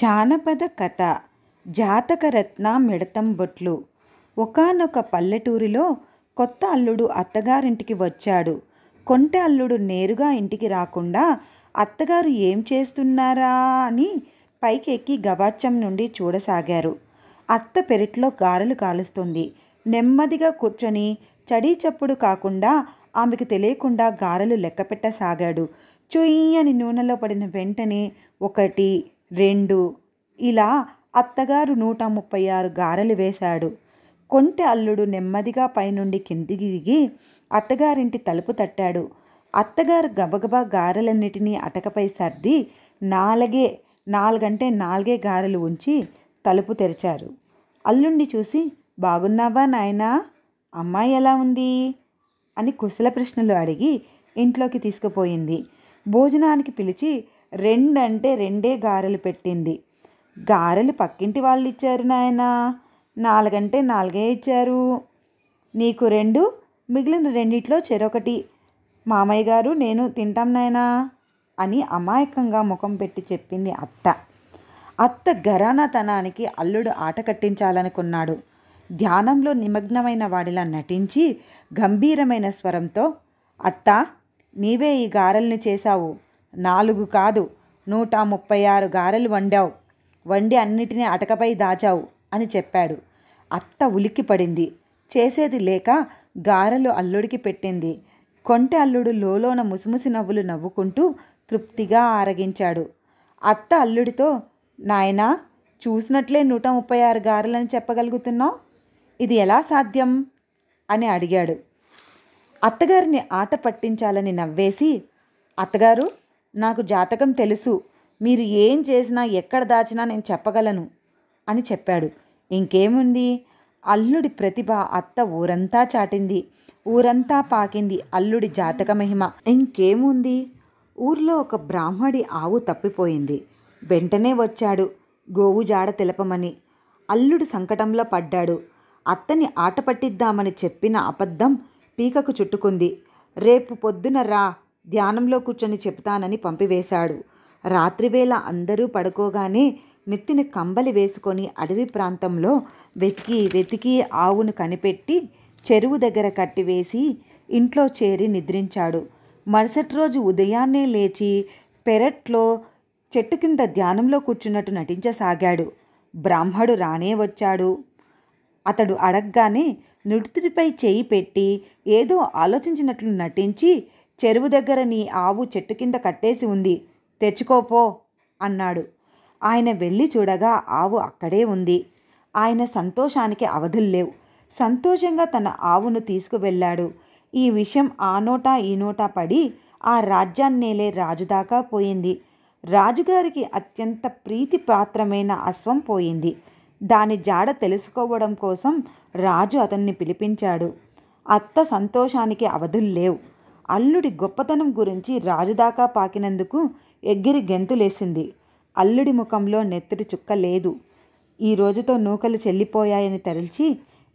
జానపద కథ జాతకరత్న బొట్లు ఒకనొక పల్లెటూరిలో కొత్త అల్లుడు అత్తగారింటికి వచ్చాడు కొంటె అల్లుడు నేరుగా ఇంటికి రాకుండా అత్తగారు ఏం చేస్తున్నారా అని పైకెక్కి గవాచం నుండి చూడసాగారు అత్త పెరట్లో గారెలు కాలుస్తుంది నెమ్మదిగా కూర్చొని చడీ చప్పుడు కాకుండా ఆమెకు తెలియకుండా గారెలు లెక్కపెట్టసాగాడు చుయ్యి అని నూనెలో పడిన వెంటనే ఒకటి రెండు ఇలా అత్తగారు నూట ముప్పై ఆరు గారెలు వేశాడు కొంటె అల్లుడు నెమ్మదిగా పైనుండి కిందికి దిగి అత్తగారింటి తలుపు తట్టాడు అత్తగారు గబగబా గారెలన్నిటినీ అటకపై సర్ది నాలుగే నాలుగంటే నాలుగే గారెలు ఉంచి తలుపు తెరిచారు అల్లుండి చూసి బాగున్నావా నాయనా అమ్మాయి ఎలా ఉంది అని కుశల ప్రశ్నలు అడిగి ఇంట్లోకి తీసుకుపోయింది భోజనానికి పిలిచి రెండంటే రెండే గారెలు పెట్టింది గారెలు పక్కింటి వాళ్ళు ఇచ్చారు నాయన నాలుగంటే నాలుగే ఇచ్చారు నీకు రెండు మిగిలిన రెండిట్లో చెరొకటి మామయ్య గారు నేను తింటాం నాయనా అని అమాయకంగా ముఖం పెట్టి చెప్పింది అత్త అత్త గరానాతనానికి అల్లుడు ఆట కట్టించాలనుకున్నాడు ధ్యానంలో నిమగ్నమైన వాడిలా నటించి గంభీరమైన స్వరంతో అత్త నీవే ఈ గారెల్ని చేశావు నాలుగు కాదు నూట ముప్పై ఆరు గారెలు వండావు వండి అన్నిటినీ అటకపై దాచావు అని చెప్పాడు అత్త ఉలిక్కి పడింది చేసేది లేక గారెలు అల్లుడికి పెట్టింది కొంటె అల్లుడు లోలోన ముసిముసి నవ్వులు నవ్వుకుంటూ తృప్తిగా ఆరగించాడు అత్త అల్లుడితో నాయనా చూసినట్లే నూట ముప్పై ఆరు గారెలను చెప్పగలుగుతున్నావు ఇది ఎలా సాధ్యం అని అడిగాడు అత్తగారిని ఆట పట్టించాలని నవ్వేసి అత్తగారు నాకు జాతకం తెలుసు మీరు ఏం చేసినా ఎక్కడ దాచినా నేను చెప్పగలను అని చెప్పాడు ఇంకేముంది అల్లుడి ప్రతిభ అత్త ఊరంతా చాటింది ఊరంతా పాకింది అల్లుడి జాతక మహిమ ఇంకేముంది ఊర్లో ఒక బ్రాహ్మడి ఆవు తప్పిపోయింది వెంటనే వచ్చాడు గోవు జాడ తెలపమని అల్లుడు సంకటంలో పడ్డాడు అత్తని ఆట పట్టిద్దామని చెప్పిన అబద్ధం పీకకు చుట్టుకుంది రేపు పొద్దున రా ధ్యానంలో కూర్చొని చెప్తానని పంపివేశాడు రాత్రివేళ అందరూ పడుకోగానే నెత్తిన కంబలి వేసుకొని అడవి ప్రాంతంలో వెతికి వెతికి ఆవును కనిపెట్టి చెరువు దగ్గర కట్టివేసి ఇంట్లో చేరి నిద్రించాడు మరుసటి రోజు ఉదయాన్నే లేచి పెరట్లో చెట్టు కింద ధ్యానంలో కూర్చున్నట్టు నటించసాగాడు బ్రాహ్మడు రానే వచ్చాడు అతడు అడగగానే నుడితిపై చేయి పెట్టి ఏదో ఆలోచించినట్లు నటించి చెరువు దగ్గర నీ ఆవు చెట్టు కింద కట్టేసి ఉంది తెచ్చుకోపో అన్నాడు ఆయన వెళ్ళి చూడగా ఆవు అక్కడే ఉంది ఆయన సంతోషానికి అవధుల్లేవు సంతోషంగా తన ఆవును తీసుకువెళ్ళాడు ఈ విషయం ఆ నోటా ఈ నోటా పడి ఆ రాజ్యాన్నేలే రాజుదాకా పోయింది రాజుగారికి అత్యంత ప్రీతి పాత్రమైన అశ్వం పోయింది దాని జాడ తెలుసుకోవడం కోసం రాజు అతన్ని పిలిపించాడు అత్త సంతోషానికి అవధుల్లేవు అల్లుడి గొప్పతనం గురించి రాజుదాకా పాకినందుకు ఎగ్గిరి గెంతులేసింది అల్లుడి ముఖంలో నెత్తుడి చుక్క లేదు ఈ రోజుతో నూకలు చెల్లిపోయాయని తరిల్చి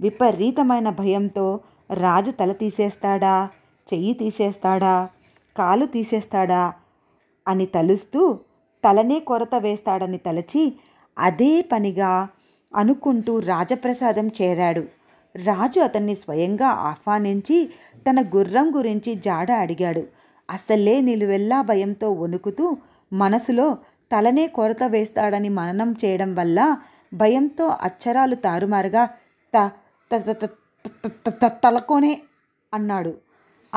విపరీతమైన భయంతో రాజు తల తీసేస్తాడా చెయ్యి తీసేస్తాడా కాలు తీసేస్తాడా అని తలుస్తూ తలనే కొరత వేస్తాడని తలచి అదే పనిగా అనుకుంటూ రాజప్రసాదం చేరాడు రాజు అతన్ని స్వయంగా ఆహ్వానించి తన గుర్రం గురించి జాడ అడిగాడు అసలే నిలువెల్లా భయంతో వణుకుతూ మనసులో తలనే కొరత వేస్తాడని మననం చేయడం వల్ల భయంతో అచ్చరాలు తారుమారుగా త తలకోనే అన్నాడు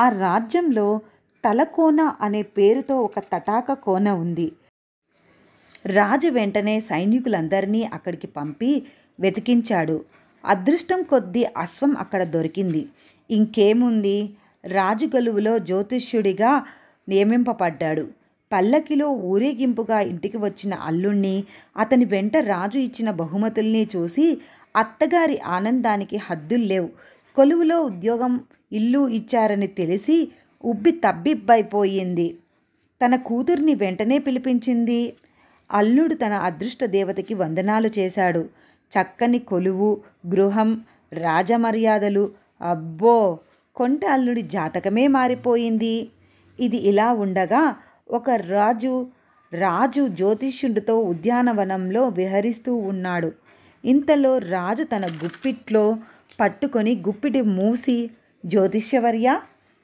ఆ రాజ్యంలో తలకోన అనే పేరుతో ఒక తటాక కోన ఉంది రాజు వెంటనే సైనికులందరినీ అక్కడికి పంపి వెతికించాడు అదృష్టం కొద్దీ అశ్వం అక్కడ దొరికింది ఇంకేముంది రాజుగలువులో జ్యోతిష్యుడిగా నియమింపబడ్డాడు పల్లకిలో ఊరేగింపుగా ఇంటికి వచ్చిన అల్లుణ్ణి అతని వెంట రాజు ఇచ్చిన బహుమతుల్ని చూసి అత్తగారి ఆనందానికి హద్దుల్లేవు కొలువులో ఉద్యోగం ఇల్లు ఇచ్చారని తెలిసి ఉబ్బి తబ్బిబ్బైపోయింది తన కూతుర్ని వెంటనే పిలిపించింది అల్లుడు తన అదృష్ట దేవతకి వందనాలు చేశాడు చక్కని కొలువు గృహం రాజమర్యాదలు అబ్బో కొంట అల్లుడి జాతకమే మారిపోయింది ఇది ఇలా ఉండగా ఒక రాజు రాజు జ్యోతిష్యుడితో ఉద్యానవనంలో విహరిస్తూ ఉన్నాడు ఇంతలో రాజు తన గుప్పిట్లో పట్టుకొని గుప్పిటి మూసి జ్యోతిష్యవర్య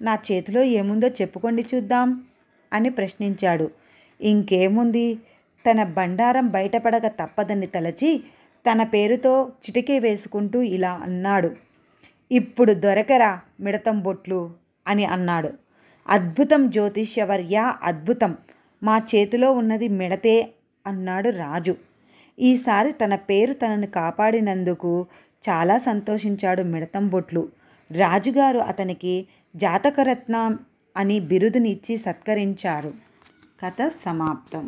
నా చేతిలో ఏముందో చెప్పుకోండి చూద్దాం అని ప్రశ్నించాడు ఇంకేముంది తన బండారం బయటపడక తప్పదని తలచి తన పేరుతో చిటికీ వేసుకుంటూ ఇలా అన్నాడు ఇప్పుడు దొరకరా మిడతం బొట్లు అని అన్నాడు అద్భుతం జ్యోతిష్యవర్య అద్భుతం మా చేతిలో ఉన్నది మిడతే అన్నాడు రాజు ఈసారి తన పేరు తనను కాపాడినందుకు చాలా సంతోషించాడు మిడతం బొట్లు రాజుగారు అతనికి జాతకరత్నం అని బిరుదునిచ్చి సత్కరించారు కథ సమాప్తం